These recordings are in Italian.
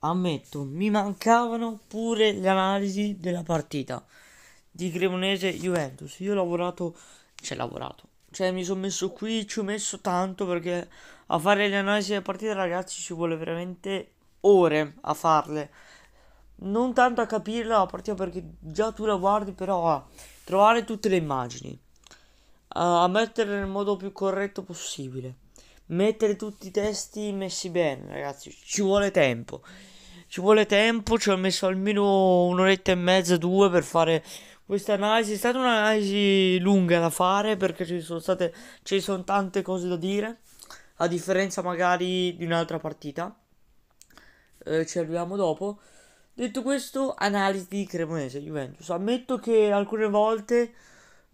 Ammetto, mi mancavano pure le analisi della partita di Cremonese-Juventus. Io ho lavorato, cioè lavorato, cioè mi sono messo qui, ci ho messo tanto perché a fare le analisi della partita ragazzi ci vuole veramente ore a farle. Non tanto a capirla la partita perché già tu la guardi, però a trovare tutte le immagini, a metterle nel modo più corretto possibile mettere tutti i testi messi bene, ragazzi, ci vuole tempo. Ci vuole tempo, ci ho messo almeno un'oretta e mezza, due per fare questa analisi. È stata un'analisi lunga da fare perché ci sono state ci sono tante cose da dire, a differenza magari di un'altra partita. Eh, ci arriviamo dopo. Detto questo, analisi di Cremonese Juventus. Ammetto che alcune volte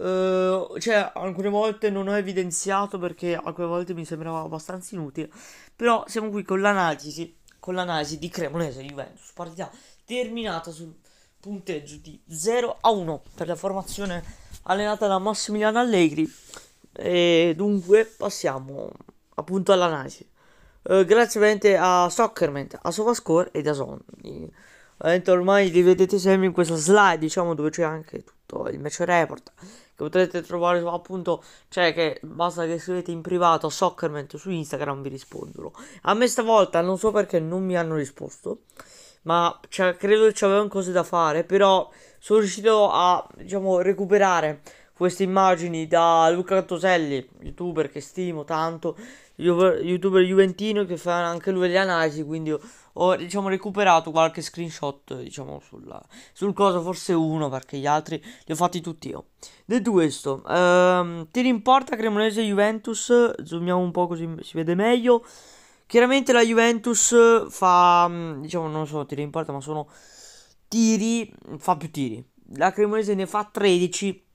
Ehm, cioè, alcune volte non ho evidenziato perché alcune volte mi sembrava abbastanza inutile. Però siamo qui con l'analisi, con l'analisi di Cremonese Juventus, partita terminata sul punteggio di 0 a 1 per la formazione allenata da Massimiliano Allegri. E dunque passiamo appunto all'analisi. Uh, grazie ovviamente a Soccerman, a Sovascore e a Son. Ormai li vedete sempre in questa slide, diciamo, dove c'è anche tutto il match report che potrete trovare appunto, cioè che basta che scrivete in privato Soccerment su Instagram vi rispondono. A me stavolta non so perché non mi hanno risposto, ma cioè, credo che avevano cose da fare, però sono riuscito a, diciamo, recuperare queste immagini da Luca Toselli, youtuber che stimo tanto, youtuber juventino che fa anche lui le analisi, quindi ho diciamo, recuperato qualche screenshot diciamo, sulla, sul coso, forse uno perché gli altri li ho fatti tutti io. Detto questo, ehm, tiri in porta Cremonese Juventus, zoomiamo un po' così si vede meglio. Chiaramente la Juventus fa, mm, diciamo, non sono tiri in porta, ma sono tiri, fa più tiri. La Cremonese ne fa 13,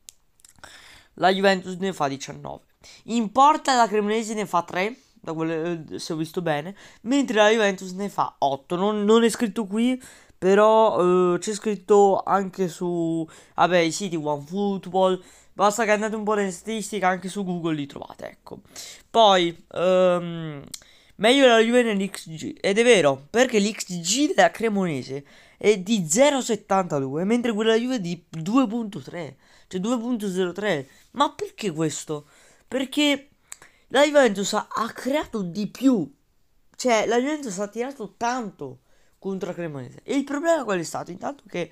la Juventus ne fa 19. In porta la Cremonese ne fa 3 da quello, eh, se ho visto bene, mentre la Juventus ne fa 8. Non, non è scritto qui, però eh, c'è scritto anche su, vabbè, i siti OneFootball, basta che andate un po' nelle statistiche, anche su Google li trovate, ecco. Poi, ehm, meglio la Juve nell'XG, ed è vero, perché l'XG della Cremonese è di 0,72, mentre quella Juve è di 2,3, cioè 2,03. Ma perché questo? Perché la Juventus ha creato di più. Cioè, la Juventus ha tirato tanto contro la Cremonese. E il problema qual è stato? Intanto che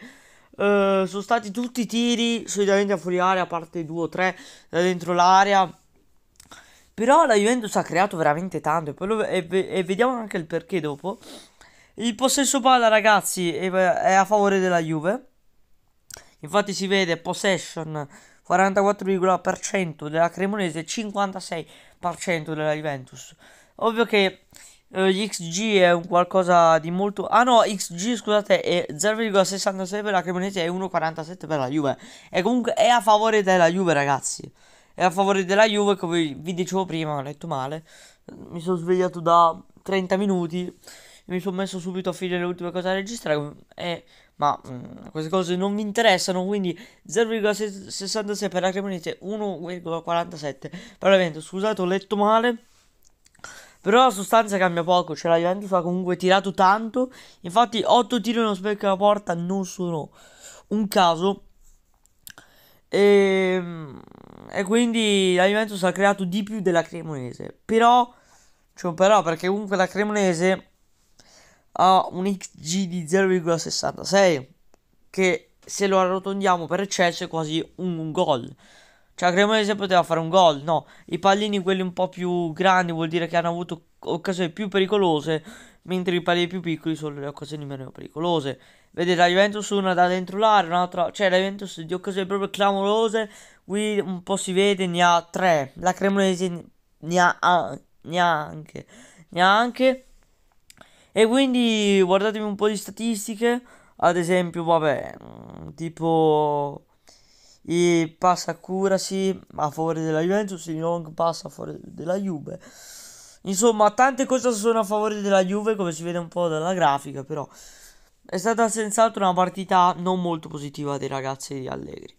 eh, sono stati tutti i tiri solitamente a fuori area, a parte due o tre da eh, dentro l'area. Però la Juventus ha creato veramente tanto. E, lo, e, e vediamo anche il perché dopo. Il possesso palla, ragazzi, è, è a favore della Juve. Infatti si vede possession 44,% della Cremonese, 56 della Juventus. Ovvio che eh, XG è un qualcosa di molto... Ah no, XG scusate è 0,66 per la Cremonese e 1,47 per la Juve. E comunque è a favore della Juve ragazzi. È a favore della Juve come vi dicevo prima, ho letto male. Mi sono svegliato da 30 minuti mi sono messo subito a finire le ultime cose da registrare e ma mh, mm, queste cose non mi interessano, quindi 0,66 per la Cremonese, 1,47 per la Juventus. Scusate, ho letto male. Però la sostanza cambia poco, cioè la Juventus ha comunque tirato tanto, infatti 8 tiri nello specchio alla porta non sono un caso. E, ehm, e, quindi la Juventus ha creato di più della Cremonese. Però, cioè, però perché comunque la Cremonese ha un XG di 0,66 che se lo arrotondiamo per eccesso è quasi un gol. Cioè Cremonese poteva fare un gol, no, i pallini quelli un po' più grandi vuol dire che hanno avuto occasioni più pericolose, mentre i pallini più piccoli sono le occasioni meno pericolose. Vedete la Juventus una da dentro l'area, un'altra, cioè la Juventus di occasioni proprio clamorose, qui un po' si vede ne ha tre, la Cremonese ne ha, neanche, neanche. ne e quindi guardatevi un po' di statistiche, ad esempio, vabbè, mm, tipo i pass accuracy a favore della Juventus, il long pass a favore della Juve. Insomma, tante cose sono a favore della Juve, come si vede un po' dalla grafica, però è stata senz'altro una partita non molto positiva dei ragazzi di Allegri.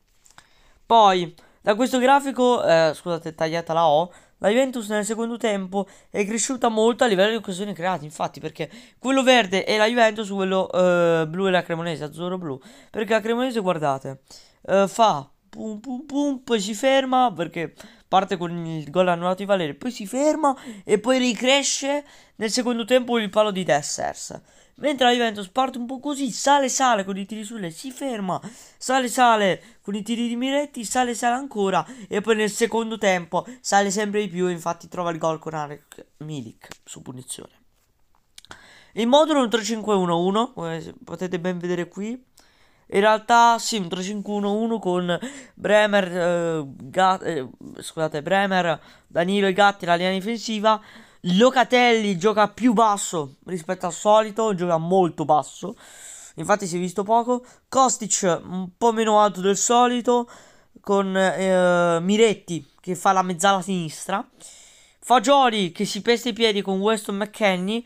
Poi, da questo grafico, eh, scusate, tagliata la O, la Juventus nel secondo tempo è cresciuta molto a livello di occasioni create, infatti, perché quello verde è la Juventus, quello eh, blu è la Cremonese, azzurro-blu. Perché la Cremonese, guardate, eh, fa pum, pum, pum, poi si ferma perché parte con il gol annullato di Valeri, poi si ferma e poi ricresce nel secondo tempo il palo di Dessers. Mentre la Juventus parte un po' così, sale, sale con i tiri sulle, si ferma, sale, sale con i tiri di Miretti, sale, sale ancora e poi nel secondo tempo sale sempre di più, infatti trova il gol con Alec Milik su punizione. Il modulo è un 3-5-1-1, come potete ben vedere qui, in realtà Sim 3511 con Bremer, eh, Gat, eh, scusate, Bremer, Danilo e Gatti la linea difensiva. Locatelli gioca più basso rispetto al solito, gioca molto basso. Infatti si è visto poco. Kostic un po' meno alto del solito con eh, Miretti che fa la mezzala sinistra. Fagioli che si pesta i piedi con Weston McKennie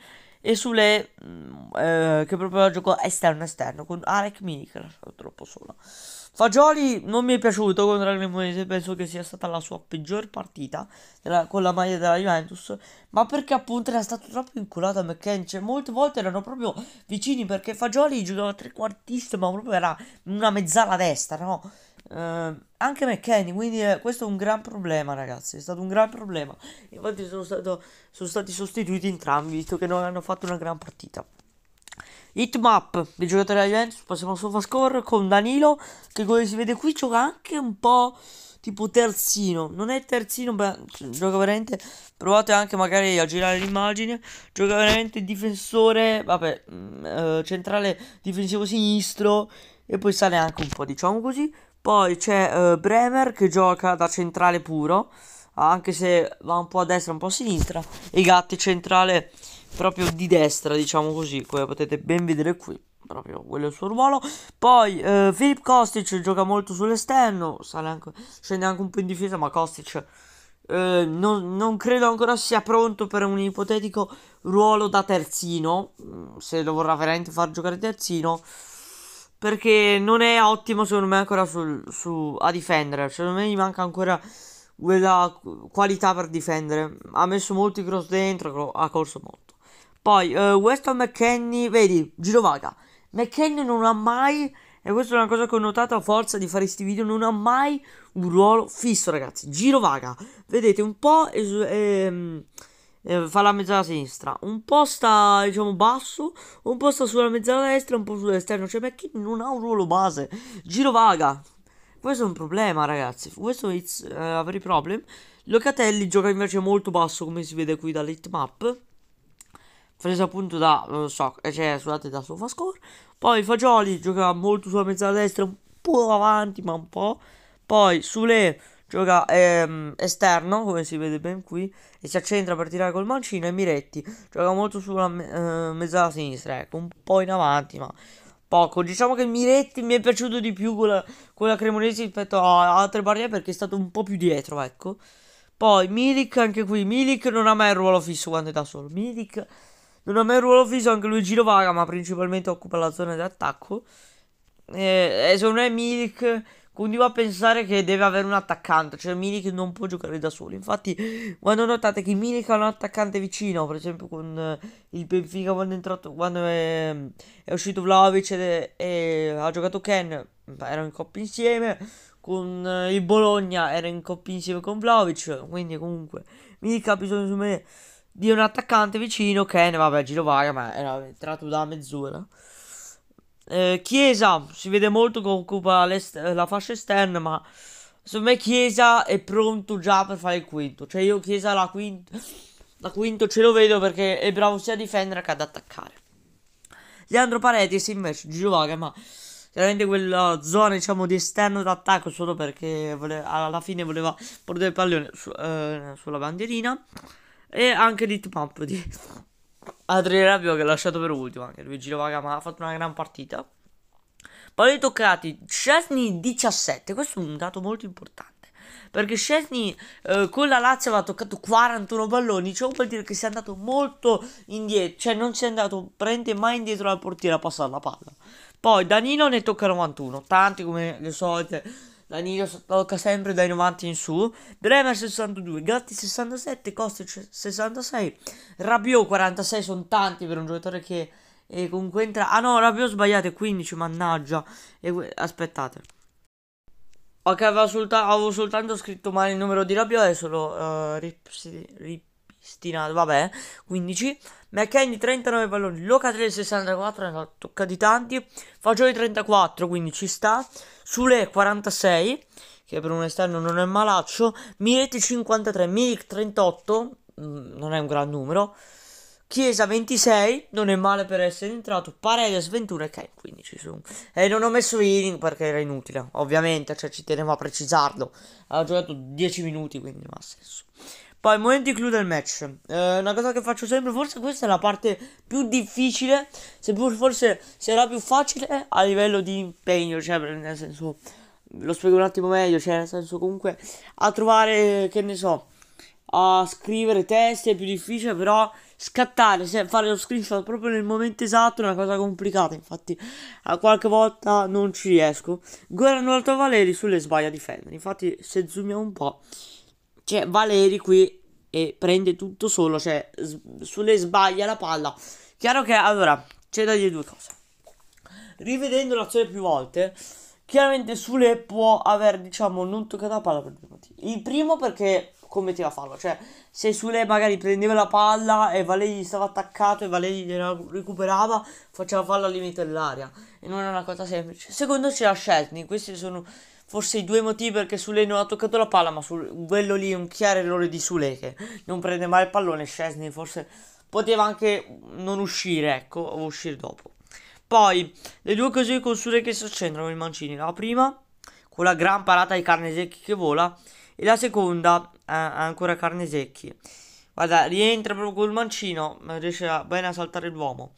e sulle mm, eh, che proprio la gioco esterno esterno con Alec Mini che troppo solo. Fagioli non mi è piaciuto contro il Cremonese, penso che sia stata la sua peggior partita della, con la maglia della Juventus, ma perché appunto era stato troppo inculato a McKenzie, molte volte erano proprio vicini perché Fagioli giocava trequartista, ma proprio era una mezzala destra, no? Uh, anche McKenny, quindi eh, questo è un gran problema, ragazzi. È stato un gran problema. Infatti, sono, stato, sono stati sostituiti entrambi, visto che non hanno fatto una gran partita. Hitmap di giocatore della Juventus, passiamo al sofascore con Danilo, che come si vede qui gioca anche un po' tipo terzino. Non è terzino, ma gioca veramente. Provate anche magari a girare l'immagine. Gioca veramente difensore, vabbè, mm, eh, centrale difensivo sinistro. E poi sale anche un po', diciamo così. Poi c'è uh, Bremer che gioca da centrale puro, anche se va un po' a destra, un po' a sinistra. E Gatti centrale proprio di destra, diciamo così, come potete ben vedere qui. Proprio quello è il suo ruolo. Poi uh, Filip Kostic gioca molto sull'esterno, anche, scende anche un po' in difesa, ma Kostic uh, non, non, credo ancora sia pronto per un ipotetico ruolo da terzino. Mm, se lo vorrà veramente far giocare terzino perché non è ottimo secondo me ancora sul, su, a difendere, secondo me gli manca ancora quella qualità per difendere, ha messo molti cross dentro, ha corso molto. Poi uh, Weston McKenny, vedi, giro vaga, McKenny non ha mai, e questa è una cosa che ho notato a forza di fare questi video, non ha mai un ruolo fisso ragazzi, giro vaga, vedete un po'... Es- ehm, eh, fa la mezzala sinistra, un po' sta diciamo basso, un po' sta sulla mezzala destra, un po' sull'esterno, cioè McKinney non ha un ruolo base, giro vaga, questo è un problema ragazzi, questo è uh, eh, a veri problem, Locatelli gioca invece molto basso come si vede qui dall'hitmap, preso appunto da, non lo so, eh, cioè scusate da Sofascore, poi Fagioli gioca molto sulla mezzala destra, un po' avanti ma un po', poi Sule Gioca ehm, esterno, come si vede ben qui, e si accentra per tirare col mancino e Miretti. Gioca molto sulla eh, mezzala sinistra, ecco, un po' in avanti, ma poco. Diciamo che Miretti mi è piaciuto di più con la, con la Cremonese rispetto a altre barriere perché è stato un po' più dietro, ecco. Poi Milik, anche qui, Milik non ha mai il ruolo fisso quando è da solo. Milik non ha mai il ruolo fisso, anche lui vaga ma principalmente occupa la zona di attacco. Eh, secondo me Milik quindi va a pensare che deve avere un attaccante, cioè Milik non può giocare da solo. Infatti, quando notate che Milik ha un attaccante vicino, per esempio con eh, il Benfica quando è, entrato, quando è, è uscito Vlaovic e, e, ha giocato Ken, erano in coppia insieme, con eh, il Bologna era in coppia insieme con Vlaovic, quindi comunque Milik ha bisogno di un attaccante vicino, Ken vabbè, giro vaga, ma era entrato da mezz'ora. Eh, chiesa si vede molto che occupa la fascia esterna, ma secondo me Chiesa è pronto già per fare il quinto. Cioè io Chiesa la quinto, la quinto ce lo vedo perché è bravo sia a difendere che ad attaccare. Leandro Paredes invece, Giovaga, ma chiaramente quella zona diciamo di esterno d'attacco solo perché voleva, alla fine voleva portare il pallone su, eh, sulla bandierina e anche l'hitmap di Adriano Rabio che ha lasciato per ultimo anche il Virgilio Vagama ha fatto una gran partita. Palloni toccati, Scesni 17, questo è un dato molto importante. Perché Scesni eh, con la Lazio aveva toccato 41 palloni, ciò vuol dire che si è andato molto indietro, cioè non si è andato prende mai indietro dal portiere a passare la palla. Poi Danilo ne tocca 91, tanti come le solite Danilo tocca sempre dai 90 in su. Bremer 62, Gatti 67, Kostic 66, Rabiot 46, sono tanti per un giocatore che eh, comunque entra... Ah no, Rabiot sbagliate, 15, mannaggia. E, aspettate. Ok, avevo, solta... avevo, soltanto scritto male il numero di Rabiot, è solo uh, ripsi... ripstinato, vabbè, 15. McKenny 39 palloni, Locatelli 64, tocca di tanti, Fagioli 34, quindi ci sta, Sule 46, che per un esterno non è malaccio, Miretti 53, Milik 38, mm, non è un gran numero, Chiesa 26, non è male per essere entrato, Paredes 21 e Kane 15 su. E non ho messo Healing perché era inutile, ovviamente, cioè ci tenevo a precisarlo, ha giocato 10 minuti quindi non ha senso. Poi, momento di clou del match. Eh, una cosa che faccio sempre, forse questa è la parte più difficile, seppur forse sarà più facile a livello di impegno, cioè nel senso, lo spiego un attimo meglio, cioè nel senso comunque a trovare, che ne so, a scrivere testi è più difficile, però scattare, fare lo screenshot proprio nel momento esatto è una cosa complicata, infatti a qualche volta non ci riesco. Guardano l'alto Valeri sulle sbaglia a difendere, infatti se zoomiamo un po' Cioè, Valeri qui e prende tutto solo, cioè, sulle sbaglia la palla. Chiaro che, allora, c'è da dire due cose. Rivedendo l'azione più volte, chiaramente Sule può aver, diciamo, non toccato la palla per due motivi. Il primo perché commetteva fallo, cioè, se Sule magari prendeva la palla e Valeri stava attaccato e Valeri gliela recuperava, faceva fallo al limite dell'aria. E non è una cosa semplice. Secondo c'era Sheltney, questi sono forse i due motivi perché Sule non ha toccato la palla, ma su quello lì è un chiaro errore di Sule che non prende mai il pallone, Scesni forse poteva anche non uscire, ecco, o uscire dopo. Poi, le due occasioni con Sule che si accendono il Mancini, la prima con la gran parata di Carnesecchi che vola e la seconda eh, ancora Carnesecchi. Guarda, rientra proprio col mancino, riesce a, bene a saltare l'uomo.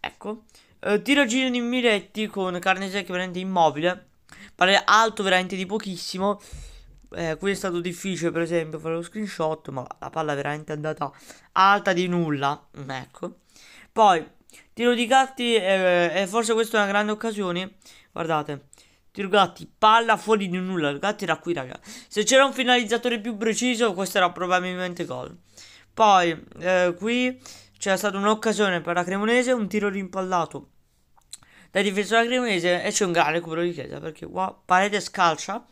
Ecco. Eh, tiro giro di Miretti con Carnesecchi veramente immobile pare alto veramente di pochissimo. Eh, qui è stato difficile per esempio fare lo screenshot, ma la palla è veramente andata alta di nulla. Mm, ecco. Poi, tiro di gatti, eh, eh, forse questa è una grande occasione. Guardate, tiro gatti, palla fuori di nulla. Il gatti era qui, raga. Se c'era un finalizzatore più preciso, questo era probabilmente gol. Poi, eh, qui c'è stata un'occasione per la Cremonese, un tiro rimpallato da difensore cremonese e c'è un grande recupero di Chiesa perché qua Paredes calcia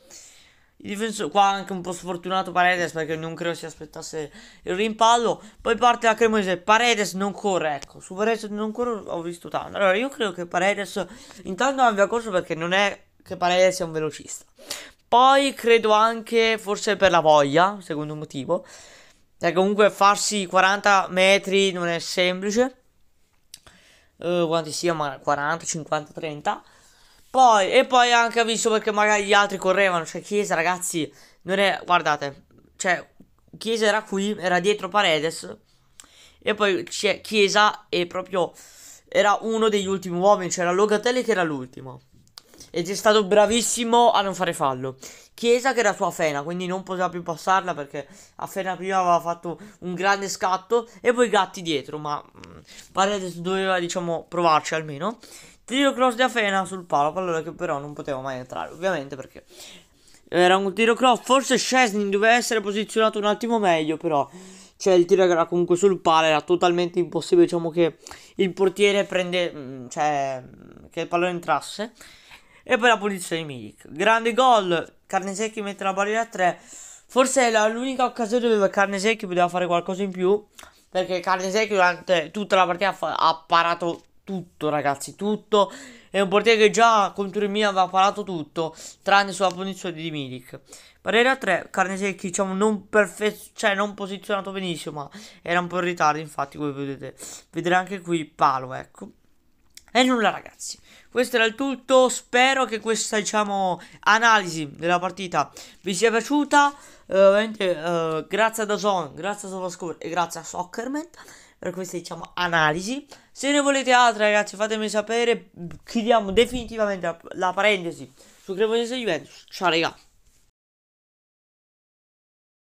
il difensore qua anche un po' sfortunato Paredes perché non credo si aspettasse il rimpallo poi parte la Cremonese Paredes non corre ecco su Paredes non corre ho visto tanto allora io credo che Paredes intanto abbia corso perché non è che Paredes sia un velocista poi credo anche forse per la voglia secondo motivo e comunque farsi 40 metri non è semplice eh, quanti sia, 40, 50, 30. Poi, e poi anche ha visto perché magari gli altri correvano, cioè Chiesa ragazzi, non è, guardate, cioè Chiesa era qui, era dietro Paredes e poi c'è Chiesa e proprio, era uno degli ultimi uomini, c'era cioè Logatelli che era l'ultimo. Ed è stato bravissimo a non fare fallo. Chiesa che era sua Afena, quindi non poteva più passarla perché Afena prima aveva fatto un grande scatto e poi Gatti dietro, ma mm, Paredes doveva diciamo provarci almeno. Tiro cross di Afena sul palo, pallone che però non poteva mai entrare, ovviamente perché era un tiro cross, forse Scesning doveva essere posizionato un attimo meglio però cioè il tiro era comunque sul palo era totalmente impossibile diciamo che il portiere prende mm, cioè che il pallone entrasse e poi la punizione di Milik. Grande gol, Carnesecchi mette la barriera a 3. Forse è l'unica occasione dove Carnesecchi poteva fare qualcosa in più, perché Carnesecchi durante tutta la partita ha, parato tutto, ragazzi, tutto. È un portiere che già contro il Milan aveva parato tutto, tranne sulla punizione di Milik. Barriera a 3, Carnesecchi, diciamo, non perfetto, cioè non posizionato benissimo, ma era un po' in ritardo, infatti, come potete vedere anche qui, palo, ecco. E nulla ragazzi, questo era il tutto, spero che questa diciamo analisi della partita vi sia piaciuta, uh, eh, veramente uh, eh, grazie a Dazon, grazie a Sofascore e grazie a Soccerman per questa diciamo analisi. Se ne volete altre ragazzi fatemi sapere, chiudiamo definitivamente la, la parentesi su Cremonese Juventus, ciao ragazzi.